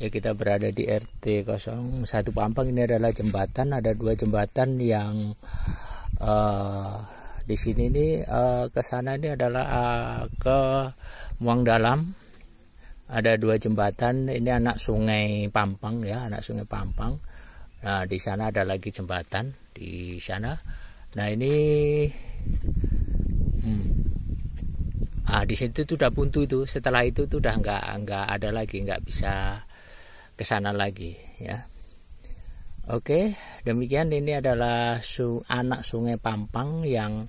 ya kita berada di RT 01 Pampang ini adalah jembatan ada dua jembatan yang uh, di sini ini uh, ke sana ini adalah uh, ke Muang Dalam ada dua jembatan ini anak sungai Pampang ya anak sungai Pampang nah di sana ada lagi jembatan di sana nah ini hmm, ah di situ itu udah buntu itu setelah itu tuh udah nggak nggak ada lagi nggak bisa ke sana lagi ya Oke demikian ini adalah su anak sungai Pampang yang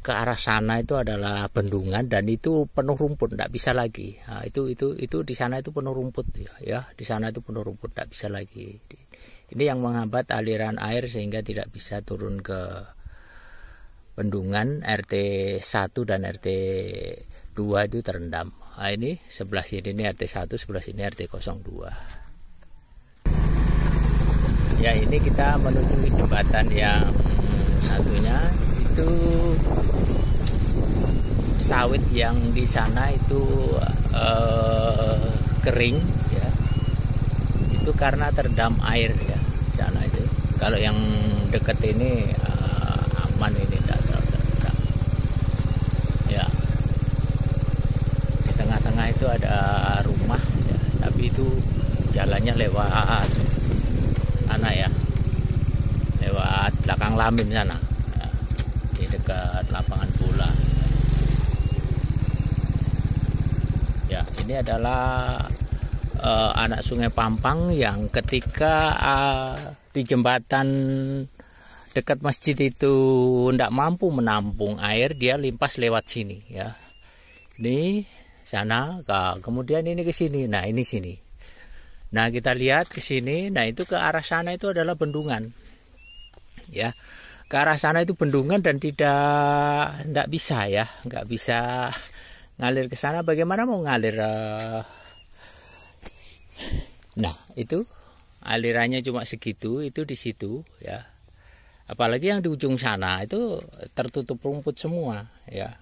ke arah sana itu adalah bendungan dan itu penuh rumput tidak bisa lagi nah, itu itu itu di sana itu penuh rumput ya di sana itu penuh rumput tidak bisa lagi ini yang menghambat aliran air sehingga tidak bisa turun ke bendungan RT 1 dan RT 2 itu terendam nah, ini sebelah sini ini RT 1 sebelah sini RT 02 ya ini kita menuju jembatan yang satunya itu sawit yang di sana itu eh, kering ya itu karena terdam air ya sana itu kalau yang dekat ini eh, aman ini tidak terdam ya di tengah-tengah itu ada rumah ya, tapi itu jalannya lewat sana ya lewat belakang Lamin sana di dekat lapangan bola ya ini adalah uh, anak sungai Pampang yang ketika uh, di jembatan dekat masjid itu tidak mampu menampung air dia limpas lewat sini ya ini sana ke, kemudian ini ke sini nah ini sini Nah, kita lihat ke sini. Nah, itu ke arah sana itu adalah bendungan. Ya. Ke arah sana itu bendungan dan tidak tidak bisa ya, nggak bisa ngalir ke sana. Bagaimana mau ngalir? Eh? Nah, itu alirannya cuma segitu, itu di situ ya. Apalagi yang di ujung sana itu tertutup rumput semua ya.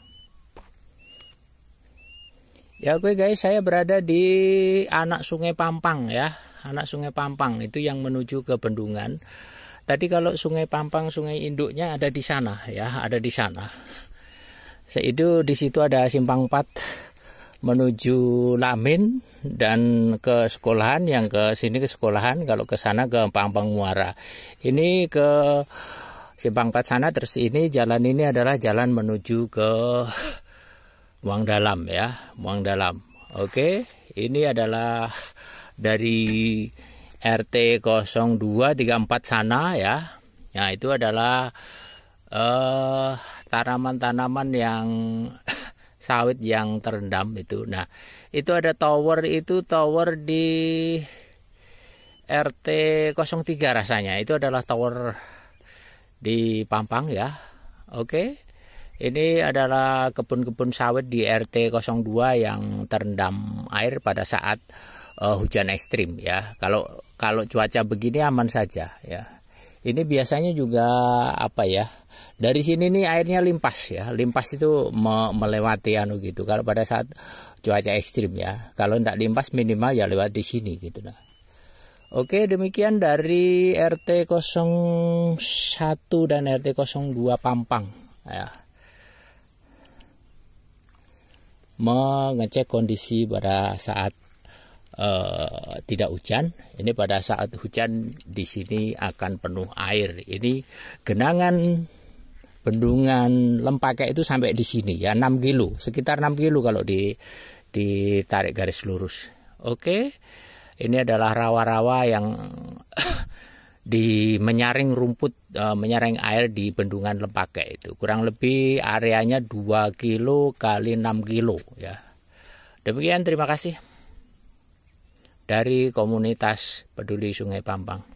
Ya oke guys, saya berada di anak Sungai Pampang ya. Anak Sungai Pampang itu yang menuju ke Bendungan. Tadi kalau Sungai Pampang, Sungai induknya ada di sana ya, ada di sana. Saya itu di situ ada simpang 4 menuju Lamin dan ke sekolahan yang ke sini ke sekolahan kalau ke sana ke Pampang Muara. ini ke simpang 4 sana terus ini jalan ini adalah jalan menuju ke muang dalam ya, muang dalam. Oke, ini adalah dari RT 0234 sana ya. Nah, itu adalah eh tanaman-tanaman yang sawit yang terendam itu. Nah, itu ada tower itu tower di RT 03 rasanya. Itu adalah tower di Pampang ya. Oke. Okay. Ini adalah kebun-kebun sawit di RT 02 yang terendam air pada saat uh, hujan ekstrim ya. Kalau kalau cuaca begini aman saja ya. Ini biasanya juga apa ya? Dari sini nih airnya limpas ya. Limpas itu me melewati anu gitu. Kalau pada saat cuaca ekstrim ya. Kalau tidak limpas minimal ya lewat di sini gitu nah. Oke demikian dari RT 01 dan RT 02 Pampang ya. mengecek kondisi pada saat uh, tidak hujan. Ini pada saat hujan di sini akan penuh air. Ini genangan bendungan Lempake itu sampai di sini ya 6 kilo, sekitar 6 kilo kalau di ditarik garis lurus. Oke. Ini adalah rawa-rawa yang di menyaring rumput e, menyaring air di bendungan Lempake itu kurang lebih areanya 2 kilo kali 6 kilo ya demikian terima kasih dari komunitas peduli Sungai Pampang